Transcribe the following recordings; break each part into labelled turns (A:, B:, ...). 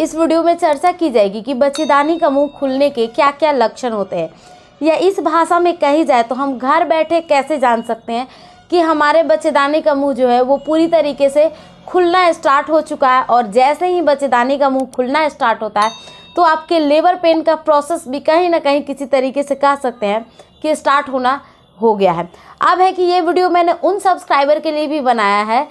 A: इस वीडियो में चर्चा की जाएगी कि बच्चेदानी का मुंह खुलने के क्या क्या लक्षण होते हैं या इस भाषा में कही जाए तो हम घर बैठे कैसे जान सकते हैं कि हमारे बच्चेदानी का मुंह जो है वो पूरी तरीके से खुलना स्टार्ट हो चुका है और जैसे ही बच्चेदानी का मुंह खुलना स्टार्ट होता है तो आपके लेबर पेन का प्रोसेस भी कहीं ना कहीं किसी तरीके से कह सकते हैं कि स्टार्ट होना हो गया है अब है कि ये वीडियो मैंने उन सब्सक्राइबर के लिए भी बनाया है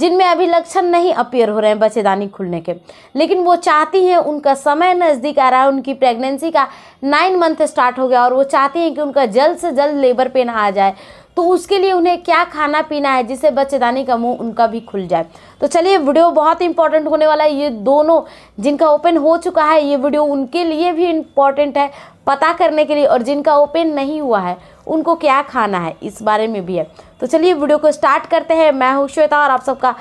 A: जिनमें अभी लक्षण नहीं अपियर हो रहे हैं बच्चेदानी खुलने के लेकिन वो चाहती हैं उनका समय नज़दीक आ रहा है उनकी प्रेगनेंसी का नाइन मंथ स्टार्ट हो गया और वो चाहती हैं कि उनका जल्द से जल्द लेबर पेन आ जाए तो उसके लिए उन्हें क्या खाना पीना है जिससे बच्चेदानी का मुंह उनका भी खुल जाए तो चलिए वीडियो बहुत इंपॉर्टेंट होने वाला है ये दोनों जिनका ओपन हो चुका है ये वीडियो उनके लिए भी इम्पॉर्टेंट है पता करने के लिए और जिनका ओपन नहीं हुआ है उनको क्या खाना है इस बारे में भी है तो चलिए वीडियो को स्टार्ट करते हैं मैं हूँ श्वेता और आप सबका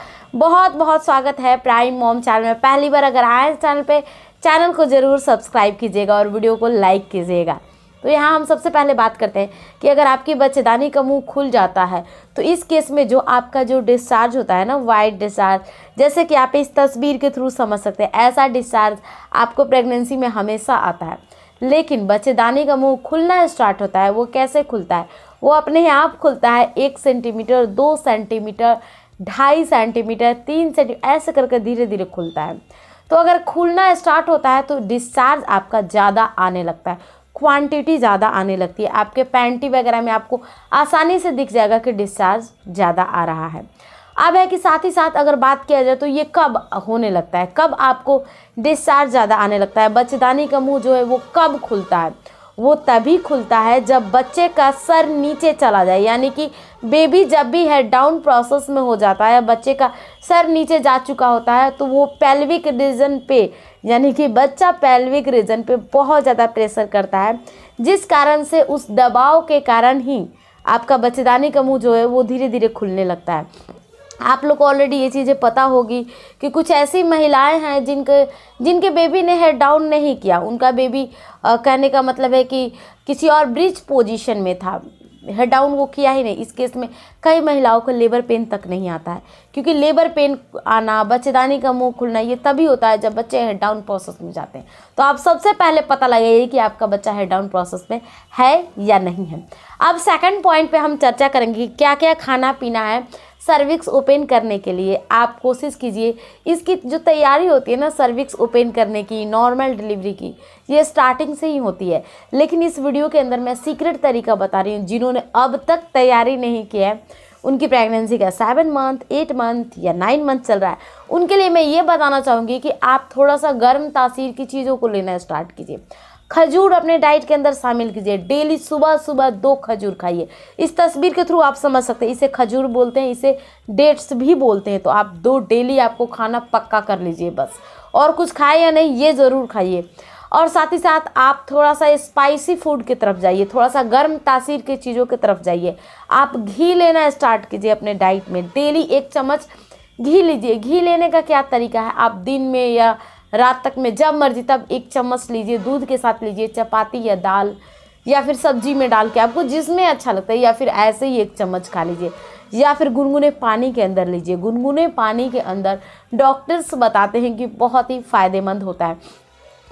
A: बहुत बहुत स्वागत है प्राइम मॉम चैनल में पहली बार अगर आए चैनल पर चैनल को ज़रूर सब्सक्राइब कीजिएगा और वीडियो को लाइक कीजिएगा तो यहाँ हम सबसे पहले बात करते हैं कि अगर आपकी बच्चेदानी का मुंह खुल जाता है तो इस केस में जो आपका जो डिस्चार्ज होता है ना वाइट डिस्चार्ज जैसे कि आप इस तस्वीर के थ्रू समझ सकते हैं ऐसा डिस्चार्ज आपको प्रेगनेंसी में हमेशा आता है लेकिन बच्चेदानी का मुंह खुलना स्टार्ट होता है वो कैसे खुलता है वो अपने आप खुलता है एक सेंटीमीटर दो सेंटीमीटर ढाई सेंटीमीटर तीन सेंटीमीटर ऐसे करके धीरे धीरे खुलता है तो अगर खुलना स्टार्ट होता है तो डिस्चार्ज आपका ज़्यादा आने लगता है क्वांटिटी ज़्यादा आने लगती है आपके पैंटी वगैरह में आपको आसानी से दिख जाएगा कि डिस्चार्ज ज़्यादा आ रहा है अब है कि साथ ही साथ अगर बात किया जाए तो ये कब होने लगता है कब आपको डिस्चार्ज ज़्यादा आने लगता है बच्चेदानी का मुँह जो है वो कब खुलता है वो तभी खुलता है जब बच्चे का सर नीचे चला जाए यानी कि बेबी जब भी है डाउन प्रोसेस में हो जाता है बच्चे का सर नीचे जा चुका होता है तो वो पेल्विक रीजन पे यानी कि बच्चा पेल्विक रीजन पे बहुत ज़्यादा प्रेशर करता है जिस कारण से उस दबाव के कारण ही आपका बच्चेदानी का मुँह जो है वो धीरे धीरे खुलने लगता है आप लोग को ऑलरेडी ये चीज़ें पता होगी कि कुछ ऐसी महिलाएं हैं जिनके जिनके बेबी ने हेड डाउन नहीं किया उनका बेबी आ, कहने का मतलब है कि किसी और ब्रिज पोजीशन में था हेड डाउन वो किया ही नहीं इस केस में कई महिलाओं को लेबर पेन तक नहीं आता है क्योंकि लेबर पेन आना बच्चेदानी का मुंह खुलना ये तभी होता है जब बच्चे हेड डाउन प्रोसेस में जाते हैं तो आप सबसे पहले पता लगाइए कि आपका बच्चा हेड डाउन प्रोसेस में है या नहीं है अब सेकंड पॉइंट पे हम चर्चा करेंगे क्या क्या खाना पीना है सर्विक्स ओपन करने के लिए आप कोशिश कीजिए इसकी जो तैयारी होती है ना सर्विक्स ओपन करने की नॉर्मल डिलीवरी की ये स्टार्टिंग से ही होती है लेकिन इस वीडियो के अंदर मैं सीक्रेट तरीका बता रही हूँ जिन्होंने अब तक तैयारी नहीं किया है उनकी प्रेगनेंसी का सेवन मंथ एट मंथ या नाइन मंथ चल रहा है उनके लिए मैं ये बताना चाहूँगी कि आप थोड़ा सा गर्म तासीर की चीज़ों को लेना स्टार्ट कीजिए खजूर अपने डाइट के अंदर शामिल कीजिए डेली सुबह सुबह दो खजूर खाइए इस तस्वीर के थ्रू आप समझ सकते हैं इसे खजूर बोलते हैं इसे डेट्स भी बोलते हैं तो आप दो डेली आपको खाना पक्का कर लीजिए बस और कुछ खाए या नहीं ये ज़रूर खाइए और साथ ही साथ आप थोड़ा सा स्पाइसी फूड की तरफ जाइए थोड़ा सा गर्म तासीर की चीज़ों की तरफ जाइए आप घी लेना स्टार्ट कीजिए अपने डाइट में डेली एक चम्मच घी लीजिए घी लेने का क्या तरीका है आप दिन में या रात तक में जब मर्जी तब एक चम्मच लीजिए दूध के साथ लीजिए चपाती या दाल या फिर सब्जी में डाल के आपको जिसमें अच्छा लगता है या फिर ऐसे ही एक चम्मच खा लीजिए या फिर गुनगुने पानी के अंदर लीजिए गुनगुने पानी के अंदर डॉक्टर्स बताते हैं कि बहुत ही फ़ायदेमंद होता है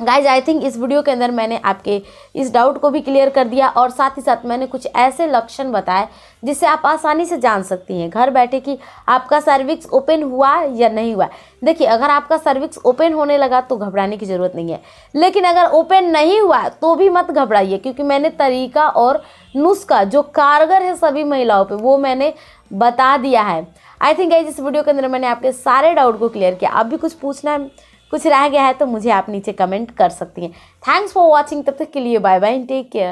A: गाइज आई थिंक इस वीडियो के अंदर मैंने आपके इस डाउट को भी क्लियर कर दिया और साथ ही साथ मैंने कुछ ऐसे लक्षण बताए जिससे आप आसानी से जान सकती हैं घर बैठे कि आपका सर्विक्स ओपन हुआ या नहीं हुआ देखिए अगर आपका सर्विक्स ओपन होने लगा तो घबराने की ज़रूरत नहीं है लेकिन अगर ओपन नहीं हुआ तो भी मत घबराइए क्योंकि मैंने तरीका और नुस्खा जो कारगर है सभी महिलाओं पर वो मैंने बता दिया है आई थिंक गाइज इस वीडियो के अंदर मैंने आपके सारे डाउट को क्लियर किया आप भी कुछ पूछना है कुछ रह गया है तो मुझे आप नीचे कमेंट कर सकती हैं थैंक्स फॉर वॉचिंग तब तक के लिए बाय बाय टेक केयर